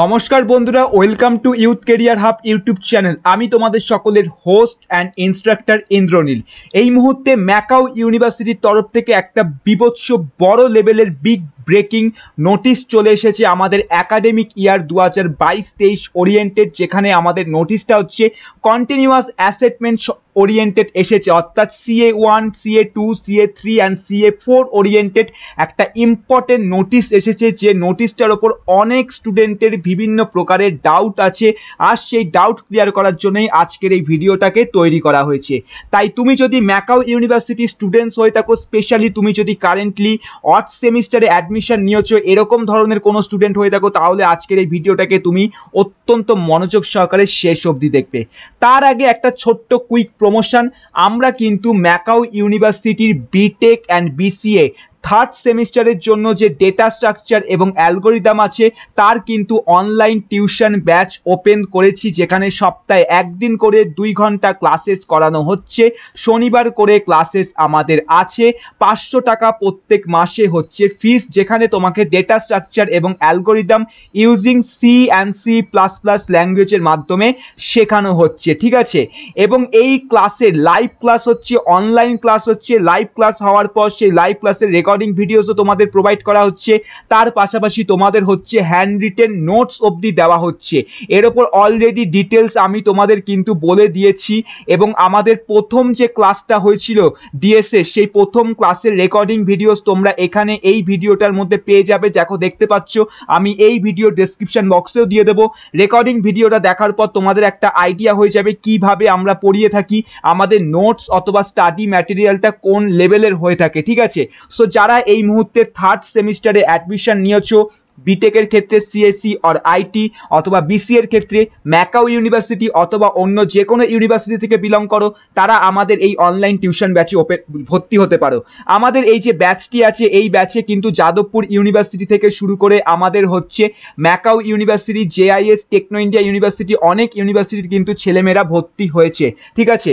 নমস্কার বন্ধুরা welcome to youth career hub YouTube channel আমি তোমাদের সকলের হোস্ট অ্যান্ড ইনস্ট্রাক্টর ইন্দ্রনীল এই মুহূর্তে ম্যাকাও ইউনিভার্সিটির তরফ থেকে একটা বিভৎস বড় লেভেলের বিগ ব্রেকিং নোটিশ চলে এসেছে আমাদের অ্যাকাডেমিক ইয়ার দু হাজার বাইশ তেইশ ওরিয়েন্টেড যেখানে আমাদের নোটিশটা হচ্ছে কন্টিনিউয়াস অ্যাসেটমেন্ট ওরিয়েন্টেড এসেছে অর্থাৎ CA one CA two CA three and CA four oriented একটা ইম্পর্টেন্ট নোটিশ এসেছে যে নোটিশটার ওপর অনেক স্টুডেন্টের বিভিন্ন প্রকারের ডাউট আছে আর সেই ডাউট ক্লিয়ার করার জন্যই আজকের এই ভিডিওটাকে তৈরি করা হয়েছে তাই তুমি যদি ম্যাকাও ইউনিভার্সিটি স্টুডেন্টস হয়ে থাকো স্পেশালি তুমি যদি কারেন্টলি অর্থ সেমিস্টারে অ্যাডমিশন অ্যাডমিশন নিয়েছো এরকম ধরনের কোনো স্টুডেন্ট হয়ে থাকো তাহলে আজকের এই ভিডিওটাকে তুমি অত্যন্ত মনোযোগ সহকারে শেষ অবধি দেখবে তার আগে একটা ছোট্ট কুইক প্রমোশন আমরা কিন্তু ম্যাকাও ইউনিভার্সিটির বিটেক অ্যান্ড বিসিএ থার্ড সেমিস্টারের জন্য যে ডেটা স্ট্রাকচার এবং অ্যালগোরিদম আছে তার কিন্তু অনলাইন টিউশন ব্যাচ ওপেন করেছি যেখানে সপ্তাহে একদিন করে দুই ঘন্টা ক্লাসেস করানো হচ্ছে শনিবার করে ক্লাসেস আমাদের আছে পাঁচশো টাকা প্রত্যেক মাসে হচ্ছে ফিস যেখানে তোমাকে ডেটা স্ট্রাকচার এবং algorithm using C and C plus plus ল্যাঙ্গুয়েজের মাধ্যমে শেখানো হচ্ছে ঠিক আছে এবং এই ক্লাসের লাইভ ক্লাস হচ্ছে অনলাইন ক্লাস হচ্ছে লাইভ ক্লাস হওয়ার পর সেই লাইভ ক্লাসের রেকর্ড রেকর্ডিং ভিডিওসও তোমাদের প্রোভাইড করা হচ্ছে তার পাশাপাশি তোমাদের হচ্ছে হ্যান্ড রিটেন নোটস অবধি দেওয়া হচ্ছে এর ওপর অলরেডি ডিটেলস আমি তোমাদের কিন্তু বলে দিয়েছি এবং আমাদের প্রথম যে ক্লাসটা হয়েছিল ডিএসএ সেই প্রথম ক্লাসের রেকর্ডিং ভিডিওস তোমরা এখানে এই ভিডিওটার মধ্যে পেয়ে যাবে দেখো দেখতে পাচ্ছ আমি এই ভিডিও ডেসক্রিপশন বক্সেও দিয়ে দেবো রেকর্ডিং ভিডিওটা দেখার পর তোমাদের একটা আইডিয়া হয়ে যাবে কিভাবে আমরা পড়িয়ে থাকি আমাদের নোটস অথবা স্টাডি ম্যাটেরিয়ালটা কোন লেভেলের হয়ে থাকে ঠিক আছে সো যারা এই মুহূর্তে থার্ড সেমিস্টারে অ্যাডমিশন নিয়েছো বিটেকের ক্ষেত্রে সিএসসি অর আইটি অথবা বিসি এর ক্ষেত্রে ম্যাকাও e ইউনিভার্সিটি অথবা অন্য যে কোনো ইউনিভার্সিটি থেকে বিলং করো তারা আমাদের এই অনলাইন টিউশন ব্যাচে ওপে ভর্তি হতে পারো আমাদের এই যে ব্যাচটি আছে এই ব্যাচে কিন্তু যাদবপুর ইউনিভার্সিটি থেকে শুরু করে আমাদের হচ্ছে MAKAUT university JIS Techno India university অনেক ইউনিভার্সিটির কিন্তু ছেলেমেয়েরা ভর্তি হয়েছে ঠিক আছে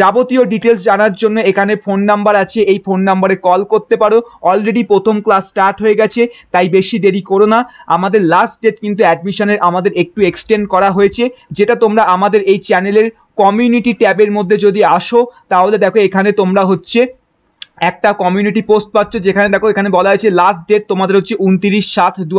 যাবতীয় ডিটেলস জানার জন্য এখানে ফোন নাম্বার আছে এই ফোন নাম্বারে কল করতে পারো অলরেডি প্রথম ক্লাস স্টার্ট হয়ে গেছে তাই বেশি দেরি করো করো না আমাদের লাস্ট ডেট কিন্তু অ্যাডমিশনের আমাদের একটু এক্সটেন্ড করা হয়েছে যেটা তোমরা আমাদের এই চ্যানেলের কমিউনিটি ট্যাবের মধ্যে যদি আসো তাহলে দেখো এখানে তোমরা হচ্ছে একটা কমিউনিটি পোস্ট পাচ্ছ যেখানে দেখো এখানে বলা হয়েছে লাস্ট ডেট তোমাদের হচ্ছে উনত্রিশ সাত দু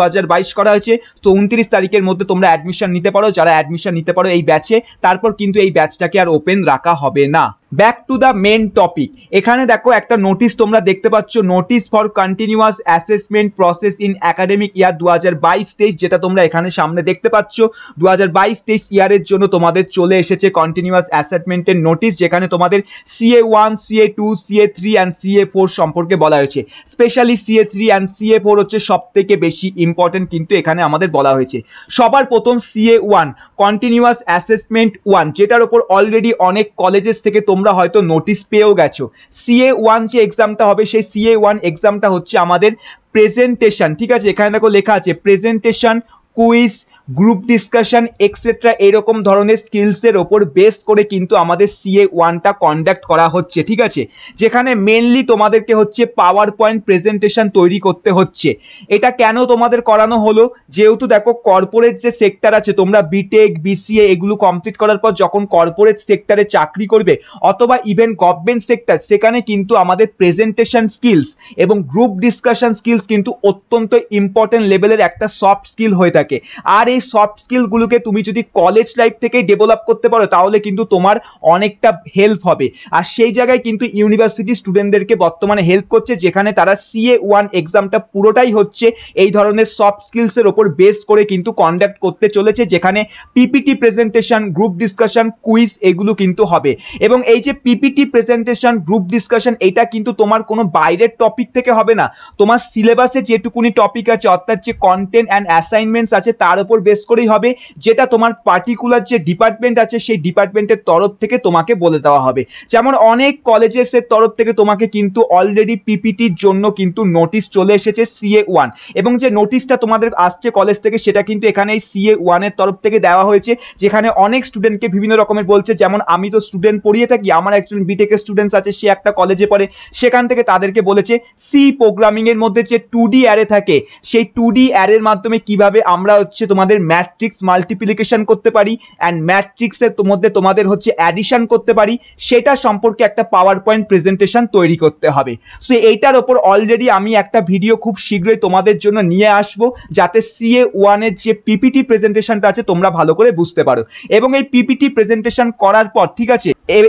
করা হয়েছে তো উনত্রিশ তারিখের মধ্যে তোমরা অ্যাডমিশন নিতে পারো যারা অ্যাডমিশন নিতে পারো এই ব্যাচে তারপর কিন্তু এই ব্যাচটাকে আর ওপেন রাখা হবে না back to the main topic এখানে দেখো একটা নোটিশ তোমরা দেখতে পাচ্ছ notice for continuous assessment process in academic year দু হাজার বাইশ তেইশ যেটা তোমরা এখানে সামনে দেখতে পাচ্ছ দু হাজার বাইশ তেইশ ইয়ারের জন্য তোমাদের চলে এসেছে কন্টিনিউয়াস অ্যাসেসমেন্টের নোটিশ যেখানে তোমাদের CA one CA two CA three and CA four সম্পর্কে বলা হয়েছে specially CA three and CA four হচ্ছে সব থেকে বেশি ইম্পর্টেন্ট কিন্তু এখানে আমাদের বলা হয়েছে সবার প্রথম CA one continuous assessment one যেটার ওপর অলরেডি অনেক কলেজেস থেকে তোমরা তোমরা হয়তো নোটিশ পেয়েও গেছো সিএ ওয়ান যে এক্সামটা হবে সেই সিএ ওয়ান এক্সামটা হচ্ছে আমাদের প্রেজেন্টেশন ঠিক আছে এখানে দেখো লেখা আছে presentation quiz group discussion etcetera এরকম ধরনের স্কিলসের ওপর বেস করে কিন্তু আমাদের সিএ ওয়ানটা কন্ডাক্ট করা হচ্ছে ঠিক আছে যেখানে মেনলি তোমাদেরকে হচ্ছে পাওয়ার পয়েন্ট প্রেজেন্টেশন তৈরি করতে হচ্ছে এটা কেন তোমাদের করানো হলো যেহেতু দেখো কর্পোরেট যে সেক্টর আছে তোমরা বিটেক বিসিএ এগুলো কমপ্লিট করার পর যখন কর্পোরেট সেক্টরে চাকরি করবে অথবা ইভেন গভর্নমেন্ট সেক্টর সেখানে কিন্তু আমাদের প্রেজেন্টেশন স্কিলস এবং গ্রুপ ডিসকাশন স্কিলস কিন্তু অত্যন্ত ইম্পর্টেন্ট লেভেলের একটা সফট স্কিল হয়ে থাকে আর এই সফট স্কিলগুলোকে তুমি যদি কলেজ লাইফ থেকে ডেভেলপ করতে পারো তাহলে কিন্তু তোমার অনেকটা হেল্প হবে আর সেই জায়গায় কিন্তু ইউনিভার্সিটি স্টুডেন্টদেরকে বর্তমানে হেল্প করছে যেখানে তারা সিএ ওয়ান এক্সামটা পুরোটাই হচ্ছে এই ধরনের সফট স্কিলসের ওপর বেস করে কিন্তু কন্ডাক্ট করতে চলেছে যেখানে PPT presentation group discussion quiz এগুলো কিন্তু হবে এবং এই যে পিপিটি প্রেজেন্টেশন গ্রুপ ডিসকাশন এটা কিন্তু তোমার কোনো বাইরের টপিক থেকে হবে না তোমার সিলেবাসে যেটুকুনি টপিক আছে অর্থাৎ যে কন্টেন্ট অ্যান্ড অ্যাসাইনমেন্টস আছে তার উপর বেস করেই হবে যেটা তোমার পার্টিকুলার যে ডিপার্টমেন্ট আছে সেই ডিপার্টমেন্টের তরফ থেকে তোমাকে বলে দেওয়া হবে যেমন অনেক কলেজেসের তরফ থেকে তোমাকে কিন্তু অলরেডি পিপিটির জন্য কিন্তু নোটিশ চলে এসেছে সিএ ওয়ান এবং যে নোটিশটা তোমাদের আসছে কলেজ থেকে সেটা কিন্তু এখানে সি সিএ ওয়ানের তরফ থেকে দেওয়া হয়েছে যেখানে অনেক স্টুডেন্টকে বিভিন্ন রকমের বলছে যেমন আমি তো স্টুডেন্ট পড়িয়ে থাকি আমার একজন বিটেকের স্টুডেন্টস আছে সে একটা কলেজে পড়ে সেখান থেকে তাদেরকে বলেছে সি প্রোগ্রামিংয়ের মধ্যে যে টু ডি অ্যারে থাকে সেই টু ডি অ্যারের মাধ্যমে কিভাবে আমরা হচ্ছে তোমাদের তোমাদের ম্যাট্রিক্স মাল্টিপ্লিকেশন করতে পারি অ্যান্ড ম্যাট্রিক্সের মধ্যে তোমাদের হচ্ছে অ্যাডিশন করতে পারি সেটা সম্পর্কে একটা পাওয়ার পয়েন্ট প্রেজেন্টেশন তৈরি করতে হবে সো এইটার ওপর অলরেডি আমি একটা ভিডিও খুব শীঘ্রই তোমাদের জন্য নিয়ে আসব যাতে সিএ ওয়ানের যে পিপিটি প্রেজেন্টেশনটা আছে তোমরা ভালো করে বুঝতে পারো এবং এই পিপিটি প্রেজেন্টেশন করার পর ঠিক আছে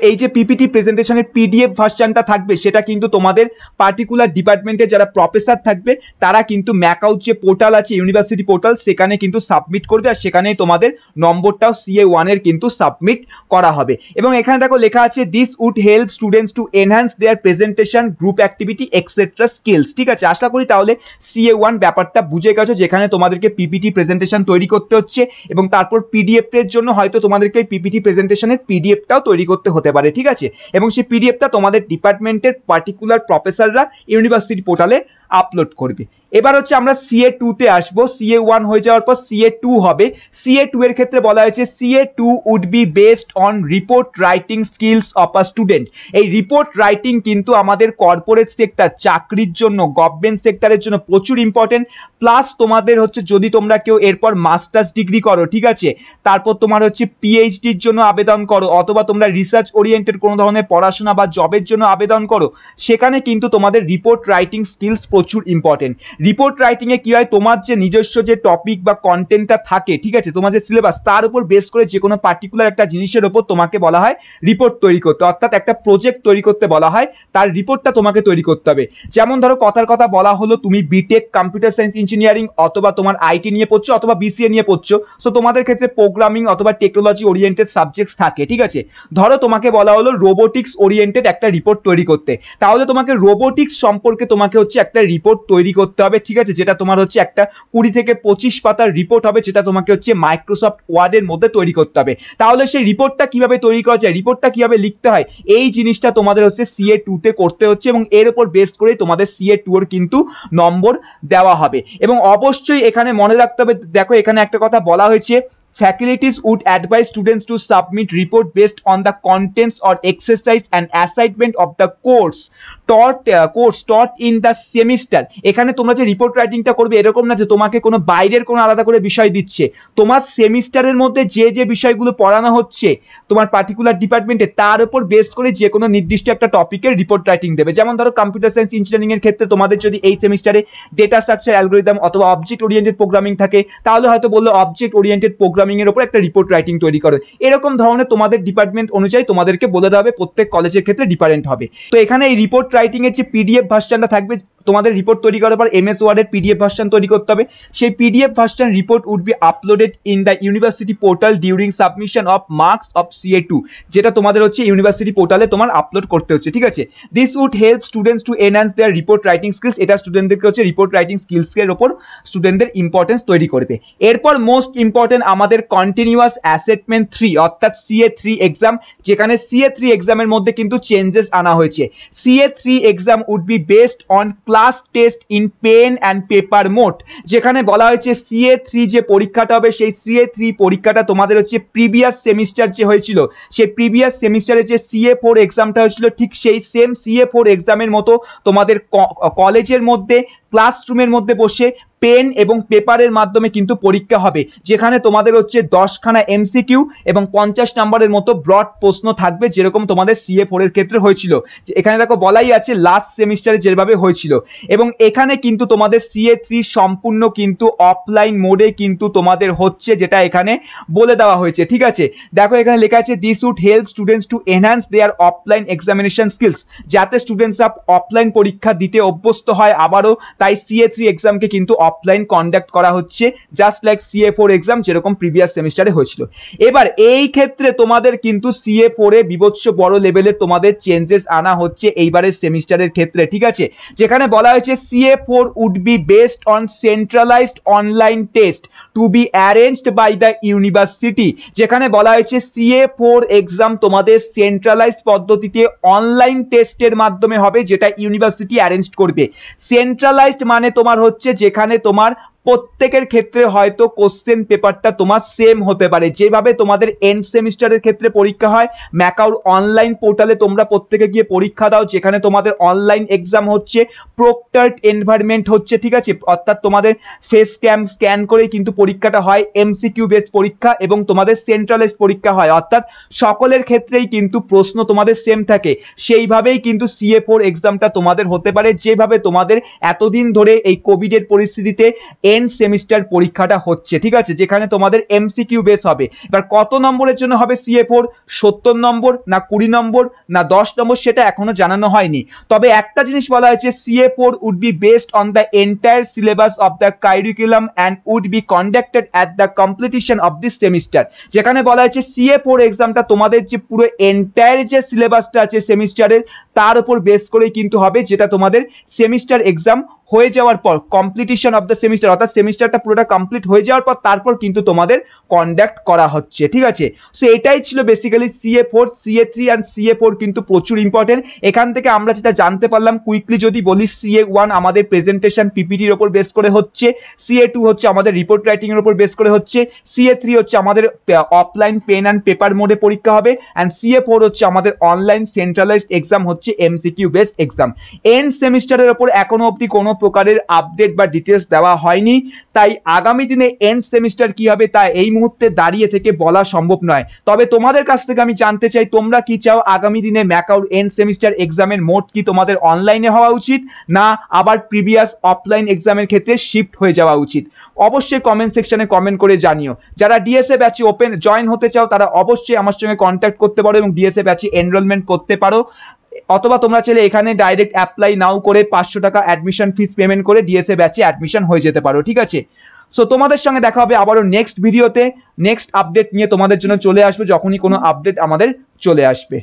এই যে পিপিটি প্রেজেন্টেশনের পিডিএফ ভার্সানটা থাকবে সেটা কিন্তু তোমাদের পার্টিকুলার ডিপার্টমেন্টে যারা প্রফেসর থাকবে তারা কিন্তু ম্যাকআউট যে পোর্টাল আছে ইউনিভার্সিটি পোর্টাল সেখানে কিন্তু সাবমিট করবে আর সেখানেই তোমাদের নম্বরটাও সিএ ওয়ানের কিন্তু সাবমিট করা হবে এবং এখানে দেখো লেখা আছে this would help students to enhance their presentation group activity etcetera skills ঠিক আছে আশা করি তাহলে সিএ ওয়ান ব্যাপারটা বুঝে গেছো যেখানে তোমাদেরকে পিপিটি প্রেজেন্টেশন তৈরি করতে হচ্ছে এবং তারপর পিডিএফ এর জন্য হয়তো তোমাদেরকে পিপিটি প্রেজেন্টেশনের পিডিএফটাও তৈরি করতে করতে হতে পারে ঠিক আছে এবং সেই পিডিএফটা তোমাদের ডিপার্টমেন্টের পার্টিকুলার প্রফেসররা ইউনিভার্সিটি পোর্টালে আপলোড করবে এবার হচ্ছে আমরা সিএ টুতে আসবো সিএ ওয়ান হয়ে যাওয়ার পর সিএ টু হবে সিএ টু এর ক্ষেত্রে বলা হয়েছে CA two would be based on report writing skills of a student এই রিপোর্ট রাইটিং কিন্তু আমাদের কর্পোরেট সেক্টর চাকরির জন্য গভর্নমেন্ট সেক্টরের জন্য প্রচুর ইম্পর্টেন্ট প্লাস তোমাদের হচ্ছে যদি তোমরা কেউ এরপর মাস্টার্স ডিগ্রি করো ঠিক আছে তারপর তোমার হচ্ছে পিএইচডির জন্য আবেদন করো অথবা তোমরা রিসার্চ রিসার্চ ওরিয়েন্টেড কোনো ধরনের পড়াশোনা বা জবের জন্য আবেদন করো সেখানে কিন্তু তোমাদের রিপোর্ট রাইটিং স্কিলস প্রচুর ইম্পর্টেন্ট রিপোর্ট রাইটিংয়ে কী হয় তোমার যে নিজস্ব যে টপিক বা কন্টেন্টটা থাকে ঠিক আছে তোমার যে সিলেবাস তার উপর বেস করে যে কোনো পার্টিকুলার একটা জিনিসের ওপর তোমাকে বলা হয় রিপোর্ট তৈরি করতে অর্থাৎ একটা প্রজেক্ট তৈরি করতে বলা হয় তার রিপোর্টটা তোমাকে তৈরি করতে হবে যেমন ধরো কথার কথা বলা হলো তুমি বিটেক কম্পিউটার সায়েন্স ইঞ্জিনিয়ারিং অথবা তোমার আইটি নিয়ে পড়ছো অথবা বিসিএ নিয়ে পড়ছো সো তোমাদের ক্ষেত্রে প্রোগ্রামিং অথবা টেকনোলজি ওরিয়েন্টেড সাবজেক্টস থাকে ঠিক আছে ধরো তোমাকে বলা হলো রোবোটিক্স ওরিয়েন্টেড একটা রিপোর্ট তৈরি করতে তাহলে তোমাকে রোবোটিক্স সম্পর্কে তোমাকে হচ্ছে একটা রিপোর্ট তৈরি করতে হবে ঠিক আছে যেটা তোমার হচ্ছে একটা কুড়ি থেকে পঁচিশ পাতার রিপোর্ট হবে যেটা তোমাকে হচ্ছে মাইক্রোসফট ওয়ার্ডের মধ্যে তৈরি করতে হবে তাহলে সেই রিপোর্টটা কিভাবে তৈরি করা যায় রিপোর্টটা কিভাবে লিখতে হয় এই জিনিসটা তোমাদের হচ্ছে সিএ টুতে করতে হচ্ছে এবং এর উপর বেস করে তোমাদের সিএ টু এর কিন্তু নম্বর দেওয়া হবে এবং অবশ্যই এখানে মনে রাখতে হবে দেখো এখানে একটা কথা বলা হয়েছে faculties would advise students to submit report based on the contents or exercise and assignment of the course taught uh, course taught in the semester এখানে তোমরা যে রিপোর্ট রাইটিংটা করবে এরকম না যে তোমাকে কোনো বাইরের কোনো আলাদা করে বিষয় দিচ্ছে তোমার সেমিস্টারের মধ্যে যে যে বিষয়গুলো পড়ানো হচ্ছে তোমার পার্টিকুলার ডিপার্টমেন্টে তার উপর বেস করে যে কোনো নির্দিষ্ট একটা টপিকের রিপোর্ট রাইটিং দেবে যেমন ধরো কম্পিউটার সায়েন্স ইঞ্জিনিয়ারিংয়ের ক্ষেত্রে তোমাদের যদি এই সেমিস্টারে ডেটা স্ট্রাকচার অ্যালগোরিদম অথবা অবজেক্ট ওরিয়েন্টেড প্রোগ্রামিং থাকে তাহলে হয়তো বললো অবজেক্ট ওরিয়েন্টেড প্রোগ্রাম প্রোগ্রামিংয়ের উপর একটা রিপোর্ট রাইটিং তৈরি করো এরকম ধরনের তোমাদের ডিপার্টমেন্ট অনুযায়ী তোমাদেরকে বলে দেওয়া হবে প্রত্যেক কলেজের ক্ষেত্রে ডিফারেন্ট হবে তো এখানে এই রিপোর্ট রাইটিংয়ের যে পিডিএফ ভার্সনটা থাকবে তোমাদের রিপোর্ট তৈরি করার পর এমএস ওয়ার্ডের পিডিএফ ভার্সন তৈরি করতে হবে সেই PDF version report would be uploaded in the university portal during submission of marks of CA two যেটা তোমাদের হচ্ছে ইউনিভার্সিটি পোর্টালে তোমার আপলোড করতে হচ্ছে ঠিক আছে this would help students to enhance their report writing skills এটা স্টুডেন্টদেরকে হচ্ছে রিপোর্ট রাইটিং স্কিলসের উপর স্টুডেন্টদের ইম্পর্টেন্স তৈরি করবে এরপর মোস্ট ইম্পর্টেন্ট আমাদের আমাদের কন্টিনিউয়াস অ্যাসেটমেন্ট থ্রি অর্থাৎ সিএ থ্রি এক্সাম যেখানে সিএ থ্রি এক্সামের মধ্যে কিন্তু চেঞ্জেস আনা হয়েছে CA three exam would be based on class test in pen and paper মোট যেখানে বলা হয়েছে সিএ থ্রি যে পরীক্ষাটা হবে সেই সিএ থ্রি পরীক্ষাটা তোমাদের হচ্ছে প্রিভিয়াস সেমিস্টার যে হয়েছিল সেই প্রিভিয়াস সেমিস্টারে যে সিএ ফোর এক্সামটা হয়েছিল ঠিক সেই সেম সিএ ফোর এক্সামের মতো তোমাদের কলেজের মধ্যে ক্লাসরুমের মধ্যে বসে পেন এবং পেপারের মাধ্যমে কিন্তু পরীক্ষা হবে যেখানে তোমাদের হচ্ছে দশখানা এমসিকিউ এবং পঞ্চাশ নাম্বারের মতো ব্রড প্রশ্ন থাকবে যেরকম তোমাদের সিএ ফোরের ক্ষেত্রে হয়েছিল এখানে দেখো বলাই আছে লাস্ট সেমিস্টারে যেভাবে হয়েছিল এবং এখানে কিন্তু তোমাদের সিএ থ্রি সম্পূর্ণ কিন্তু অফলাইন মোডে কিন্তু তোমাদের হচ্ছে যেটা এখানে বলে দেওয়া হয়েছে ঠিক আছে দেখো এখানে লেখা আছে this would help students to enhance their offline examination skills যাতে স্টুডেন্টস অফলাইন পরীক্ষা দিতে অভ্যস্ত হয় আবারও তাই সিএ থ্রি এক্সামকে কিন্তু অফলাইন কন্ডাক্ট করা হচ্ছে just like CA four exam যেরকম প্রিভিয়াস সেমিস্টারে হয়েছিল এবার এই ক্ষেত্রে তোমাদের কিন্তু সিএ ফোরে বিভৎস বড় লেভেলে তোমাদের চেঞ্জেস আনা হচ্ছে এইবারের সেমিস্টারের ক্ষেত্রে ঠিক আছে যেখানে বলা হয়েছে CA four would be based on centralised online test to be arranged by the university যেখানে বলা হয়েছে সিএ ফোর এক্সাম তোমাদের সেন্ট্রালাইজ পদ্ধতিতে অনলাইন টেস্টের মাধ্যমে হবে যেটা ইউনিভার্সিটি অ্যারেঞ্জ করবে সেন্ট্রালাইজ মানে তোমার হচ্ছে যেখানে তোমার প্রত্যেকের ক্ষেত্রে হয়তো কোশ্চেন পেপারটা তোমার সেম হতে পারে যেভাবে তোমাদের এন্ড সেমিস্টারের ক্ষেত্রে পরীক্ষা হয় ম্যাকাউর অনলাইন পোর্টালে তোমরা প্রত্যেকে গিয়ে পরীক্ষা দাও যেখানে তোমাদের অনলাইন এক্সাম হচ্ছে প্রোক্টার্ট এনভায়রনমেন্ট হচ্ছে ঠিক আছে অর্থাৎ তোমাদের ফেস ক্যাম স্ক্যান করে কিন্তু পরীক্ষাটা হয় এমসিকিউ বেস পরীক্ষা এবং তোমাদের সেন্ট্রালাইজ পরীক্ষা হয় অর্থাৎ সকলের ক্ষেত্রেই কিন্তু প্রশ্ন তোমাদের সেম থাকে সেইভাবেই কিন্তু সিএ ফোর এক্সামটা তোমাদের হতে পারে যেভাবে তোমাদের এতদিন ধরে এই কোভিডের পরিস্থিতিতে এন্ড সেমিস্টার পরীক্ষাটা হচ্ছে ঠিক আছে যেখানে তোমাদের এমসিকিউ বেস হবে এবার কত নম্বরের জন্য হবে সিএ ফোর সত্তর নম্বর না কুড়ি নম্বর না দশ নম্বর সেটা এখনো জানানো হয়নি তবে একটা জিনিস বলা হয়েছে CA four would be based on the entire syllabus of the curriculum and would be conducted at the competition of this semester যেখানে বলা হয়েছে সিএ ফোর এক্সামটা তোমাদের যে পুরো এন্টায়ার যে সিলেবাসটা আছে সেমিস্টারের তার উপর বেস করেই কিন্তু হবে যেটা তোমাদের সেমিস্টার এক্সাম হয়ে যাওয়ার পর কমপ্লিটিশন অফ দ্য সেমিস্টার অর্থাৎ সেমিস্টারটা পুরোটা কমপ্লিট হয়ে যাওয়ার পর তারপর কিন্তু তোমাদের কন্ডাক্ট করা হচ্ছে ঠিক আছে সো এটাই ছিল basically CA four CA three and CA four কিন্তু প্রচুর ইম্পর্টেন্ট এখান থেকে আমরা যেটা জানতে পারলাম কুইকলি যদি বলি সিএ ওয়ান আমাদের প্রেজেন্টেশন পিপিটির ওপর বেস করে হচ্ছে সিএ টু হচ্ছে আমাদের রিপোর্ট রাইটিংয়ের ওপর বেস করে হচ্ছে সিএ থ্রি হচ্ছে আমাদের অফলাইন পেন অ্যান্ড পেপার মোডে পরীক্ষা হবে অ্যান্ড সিএ ফোর হচ্ছে আমাদের অনলাইন সেন্ট্রালাইজড এক্সাম হচ্ছে এমসিকিউ বেস এক্সাম এন্ড সেমিস্টারের ওপর এখনো অবধি কোনো প্রকারের আপডেট বা ডিটেলস দেওয়া হয়নি তাই আগামী দিনে এন্ড সেমিস্টার কি হবে তা এই মুহূর্তে দাঁড়িয়ে থেকে বলা সম্ভব নয় তবে তোমাদের কাছ থেকে আমি জানতে চাই তোমরা কি চাও আগামী দিনে ম্যাকাউর এন্ড সেমিস্টার এক্সামের মোট কি তোমাদের অনলাইনে হওয়া উচিত না আবার প্রিভিয়াস অফলাইন এক্সামের ক্ষেত্রে শিফট হয়ে যাওয়া উচিত অবশ্যই কমেন্ট সেকশনে কমেন্ট করে জানিও যারা ডিএসএ ব্যাচে ওপেন জয়েন হতে চাও তারা অবশ্যই আমার সঙ্গে কন্ট্যাক্ট করতে পারো এবং ডিএসএ ব্যাচে এনরোলমেন্ট করতে পারো অথবা তোমরা চাইলে এখানে ডাইরেক্ট অ্যাপ্লাই নাও করে পাঁচশো টাকা অ্যাডমিশন ফিস পেমেন্ট করে ডিএসএ ব্যাচে অ্যাডমিশন হয়ে যেতে পারো ঠিক আছে সো তোমাদের সঙ্গে দেখা হবে আবারও নেক্সট ভিডিওতে নেক্সট আপডেট নিয়ে তোমাদের জন্য চলে আসবে যখনই কোনো আপডেট আমাদের চলে আসবে